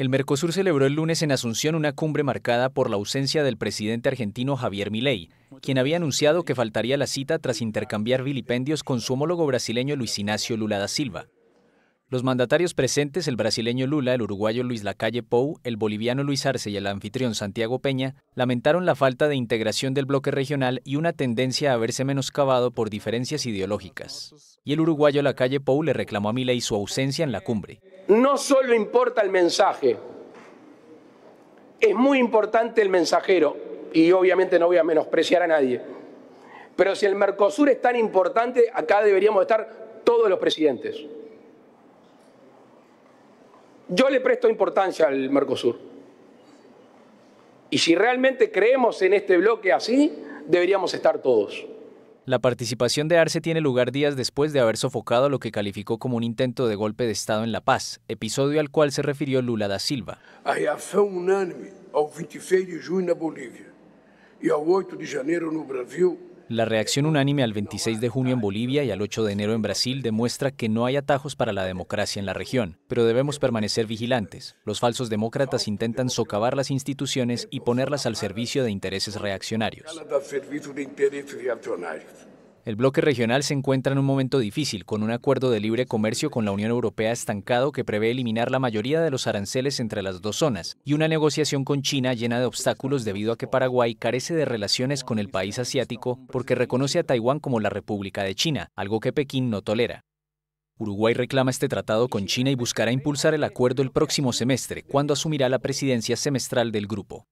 El Mercosur celebró el lunes en Asunción una cumbre marcada por la ausencia del presidente argentino Javier Milei, quien había anunciado que faltaría la cita tras intercambiar vilipendios con su homólogo brasileño Luis Ignacio Lula da Silva. Los mandatarios presentes, el brasileño Lula, el uruguayo Luis Lacalle Pou, el boliviano Luis Arce y el anfitrión Santiago Peña, lamentaron la falta de integración del bloque regional y una tendencia a verse menoscabado por diferencias ideológicas. Y el uruguayo Lacalle Pou le reclamó a Milei su ausencia en la cumbre. No solo importa el mensaje, es muy importante el mensajero, y obviamente no voy a menospreciar a nadie. Pero si el Mercosur es tan importante, acá deberíamos estar todos los presidentes. Yo le presto importancia al Mercosur. Y si realmente creemos en este bloque así, deberíamos estar todos. La participación de Arce tiene lugar días después de haber sofocado lo que calificó como un intento de golpe de Estado en La Paz, episodio al cual se refirió Lula da Silva. La reacción unánime al 26 e de junio en Bolivia y e al 8 de janeiro en Brasil la reacción unánime al 26 de junio en Bolivia y al 8 de enero en Brasil demuestra que no hay atajos para la democracia en la región, pero debemos permanecer vigilantes. Los falsos demócratas intentan socavar las instituciones y ponerlas al servicio de intereses reaccionarios. El bloque regional se encuentra en un momento difícil, con un acuerdo de libre comercio con la Unión Europea estancado que prevé eliminar la mayoría de los aranceles entre las dos zonas, y una negociación con China llena de obstáculos debido a que Paraguay carece de relaciones con el país asiático porque reconoce a Taiwán como la República de China, algo que Pekín no tolera. Uruguay reclama este tratado con China y buscará impulsar el acuerdo el próximo semestre, cuando asumirá la presidencia semestral del grupo.